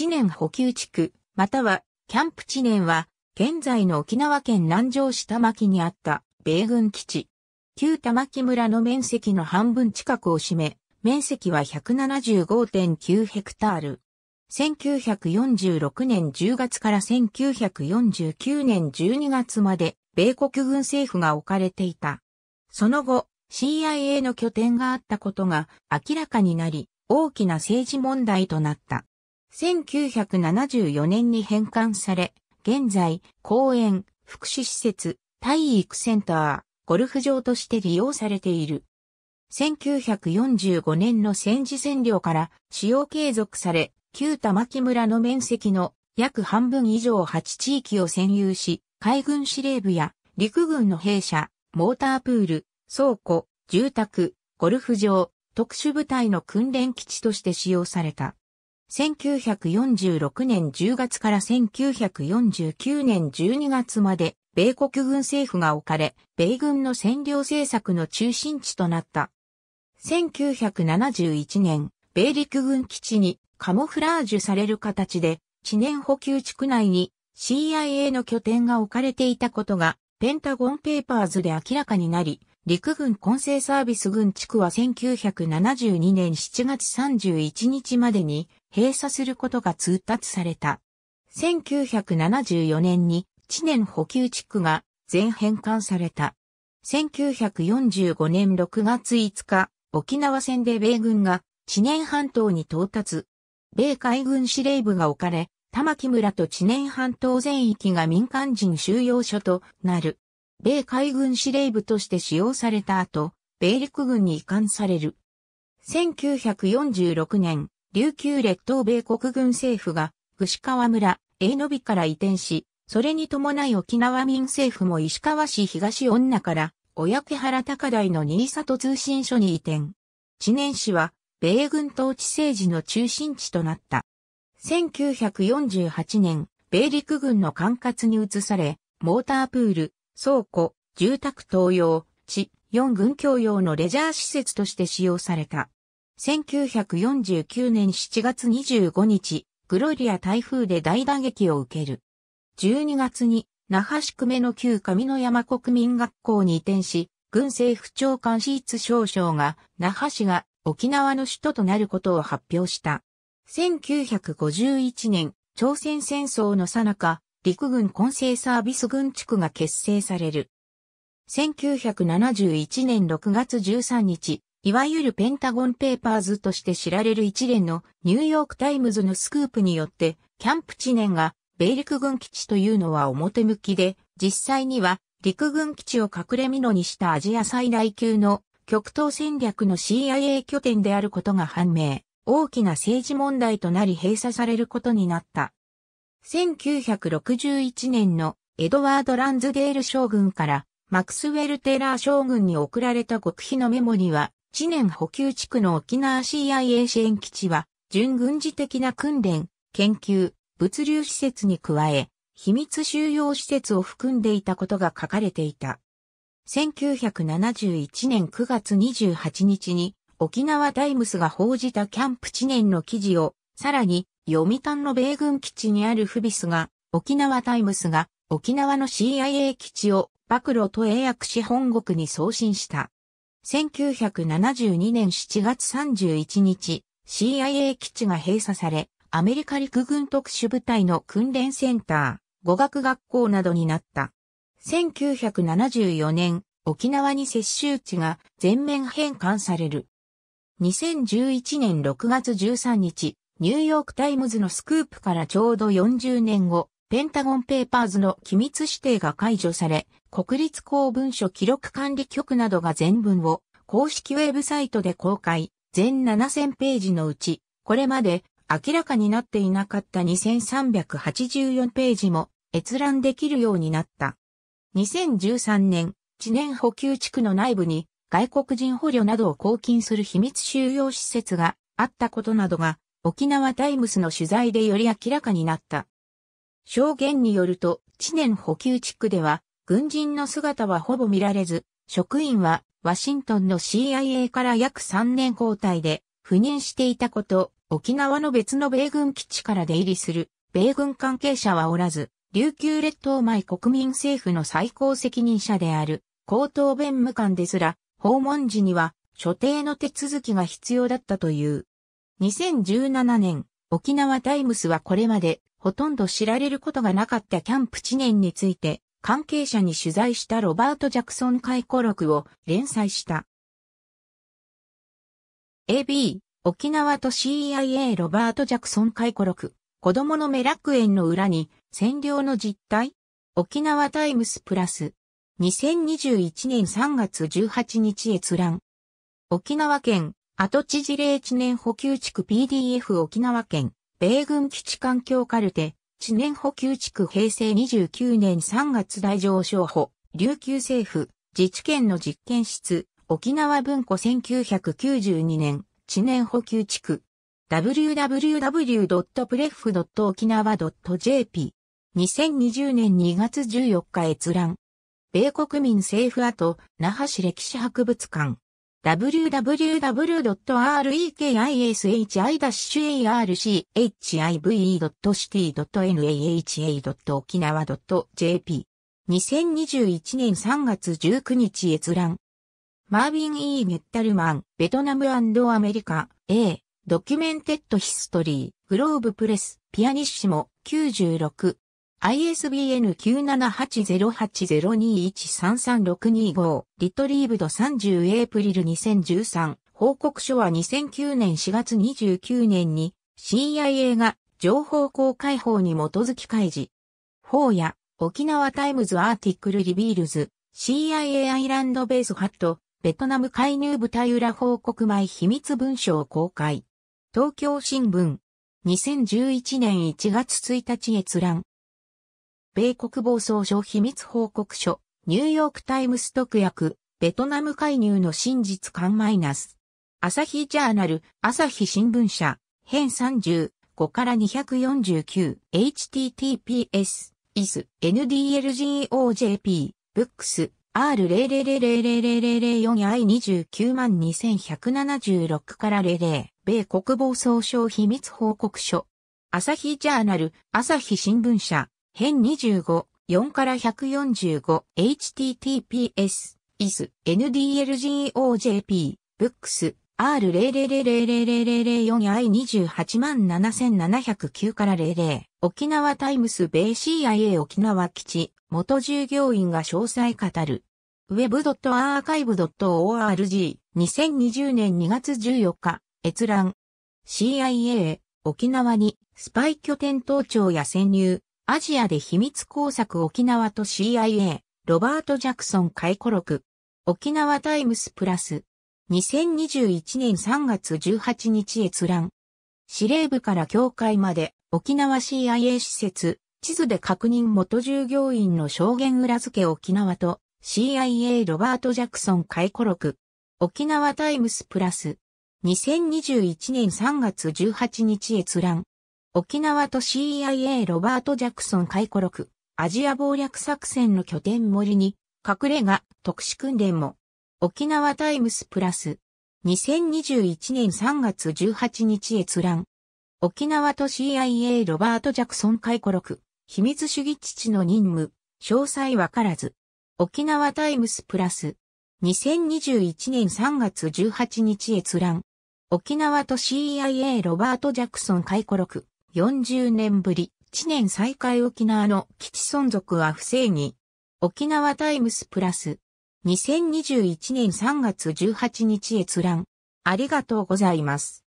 知念補給地区、またはキャンプ知念は、現在の沖縄県南城市玉城にあった米軍基地。旧玉城村の面積の半分近くを占め、面積は175.9ヘクタール。1946年10月から1949年12月まで米国軍政府が置かれていた。その後、CIA の拠点があったことが明らかになり、大きな政治問題となった。1974年に返還され、現在、公園、福祉施設、体育センター、ゴルフ場として利用されている。1945年の戦時占領から使用継続され、旧玉木村の面積の約半分以上8地域を占有し、海軍司令部や陸軍の兵舎、モータープール、倉庫、住宅、ゴルフ場、特殊部隊の訓練基地として使用された。1946年10月から1949年12月まで、米国軍政府が置かれ、米軍の占領政策の中心地となった。1971年、米陸軍基地にカモフラージュされる形で、知念補給地区内に CIA の拠点が置かれていたことがペンタゴンペーパーズで明らかになり、陸軍混成サービス軍地区は1972年7月31日までに閉鎖することが通達された。1974年に知念補給地区が全返還された。1945年6月5日、沖縄戦で米軍が知念半島に到達。米海軍司令部が置かれ、玉木村と知念半島全域が民間人収容所となる。米海軍司令部として使用された後、米陸軍に移管される。1946年、琉球列島米国軍政府が、串川村、永野美から移転し、それに伴い沖縄民政府も石川市東女から、小焼原高台の新里通信所に移転。知念市は、米軍統治政治の中心地となった。1948年、米陸軍の管轄に移され、モータープール、倉庫、住宅等用、地、4軍共用のレジャー施設として使用された。1949年7月25日、グロリア台風で大打撃を受ける。12月に、那覇宿目の旧上野山国民学校に移転し、軍政府長官シーツ少将が、那覇市が沖縄の首都となることを発表した。1951年、朝鮮戦争の最中、陸軍混成サービス軍地区が結成される。1971年6月13日、いわゆるペンタゴンペーパーズとして知られる一連のニューヨークタイムズのスクープによって、キャンプ地年が米陸軍基地というのは表向きで、実際には陸軍基地を隠れ蓑にしたアジア最大級の極東戦略の CIA 拠点であることが判明。大きな政治問題となり閉鎖されることになった。1961年のエドワード・ランズデール将軍からマクスウェル・テラー将軍に送られた極秘のメモには、知念補給地区の沖縄 CIA 支援基地は、準軍事的な訓練、研究、物流施設に加え、秘密収容施設を含んでいたことが書かれていた。1971年9月28日に沖縄タイムスが報じたキャンプ地年の記事を、さらに、読谷の米軍基地にあるフビスが、沖縄タイムスが、沖縄の CIA 基地を、暴露と英訳し本国に送信した。1972年7月31日、CIA 基地が閉鎖され、アメリカ陸軍特殊部隊の訓練センター、語学学校などになった。1974年、沖縄に接収地が全面返還される。2011年6月13日、ニューヨークタイムズのスクープからちょうど40年後、ペンタゴンペーパーズの機密指定が解除され、国立公文書記録管理局などが全文を公式ウェブサイトで公開、全7000ページのうち、これまで明らかになっていなかった2384ページも閲覧できるようになった。2013年、知念補給地区の内部に外国人捕虜などを拘禁する秘密収容施設があったことなどが沖縄タイムスの取材でより明らかになった。証言によると、知念補給地区では軍人の姿はほぼ見られず、職員はワシントンの CIA から約3年交代で赴任していたこと、沖縄の別の米軍基地から出入りする米軍関係者はおらず、琉球列島前国民政府の最高責任者である高等弁務官ですら訪問時には所定の手続きが必要だったという。2017年、沖縄タイムスはこれまでほとんど知られることがなかったキャンプ知念について関係者に取材したロバート・ジャクソン回顧録を連載した。AB、沖縄と CIA ロバート・ジャクソン回顧録、子供の目楽園の裏に占領の実態沖縄タイムスプラス2021年3月18日閲覧。沖縄県、跡地事例知念補給地区 PDF 沖縄県、米軍基地環境カルテ、知念補給地区平成29年3月大上昇補、琉球政府、自治県の実験室、沖縄文庫1992年、知念補給地区。www.pref.okinawa.jp2020 年2月14日閲覧。米国民政府跡、那覇市歴史博物館。w w w r e k i s h a r c h i v e c i t y n a h a o k i n a w a j p 2 0 2 1年3月19日閲覧。マービン・ E・ メッタルマン、ベトナムアメリカ、A、ドキュメンテッド・ヒストリー、グローブ・プレス、ピアニッシモ、96。ISBN 9780802133625リトリーブド30エイプリル2013報告書は2009年4月29年に CIA が情報公開法に基づき開示。法や沖縄タイムズアーティクルリビールズ CIA アイランドベースハットベトナム介入部隊裏報告前秘密文書を公開。東京新聞2011年1月1日閲覧。米国防総省秘密報告書、ニューヨークタイムス特約、ベトナム介入の真実感マイナス。朝日ジャーナル、朝日新聞社、編35から249、https、is, ndlgojp、books、R0000004I292,176 から00、米国防総省秘密報告書。朝日ジャーナル、朝日新聞社、編25、4から 145https is ndlgojp books R0000004I287,709 から00沖縄タイムス米 CIA 沖縄基地元従業員が詳細語る web.archive.org2020 年2月14日閲覧 CIA 沖縄にスパイ拠点盗聴や潜入アジアで秘密工作沖縄と CIA、ロバート・ジャクソン回顧録。沖縄タイムスプラス。2021年3月18日閲覧。司令部から教会まで沖縄 CIA 施設、地図で確認元従業員の証言裏付け沖縄と CIA ロバート・ジャクソン回顧録。沖縄タイムスプラス。2021年3月18日閲覧。沖縄と CIA ロバート・ジャクソン回顧録、アジア謀略作戦の拠点森に、隠れ家、特殊訓練も、沖縄タイムスプラス、2021年3月18日閲覧、沖縄と CIA ロバート・ジャクソン回顧録、秘密主義父の任務、詳細わからず、沖縄タイムスプラス、2021年3月18日閲覧、沖縄と CIA ロバート・ジャクソン回顧録、40年ぶり、知念再開沖縄の基地存続は不正に、沖縄タイムスプラス、2021年3月18日閲覧。ありがとうございます。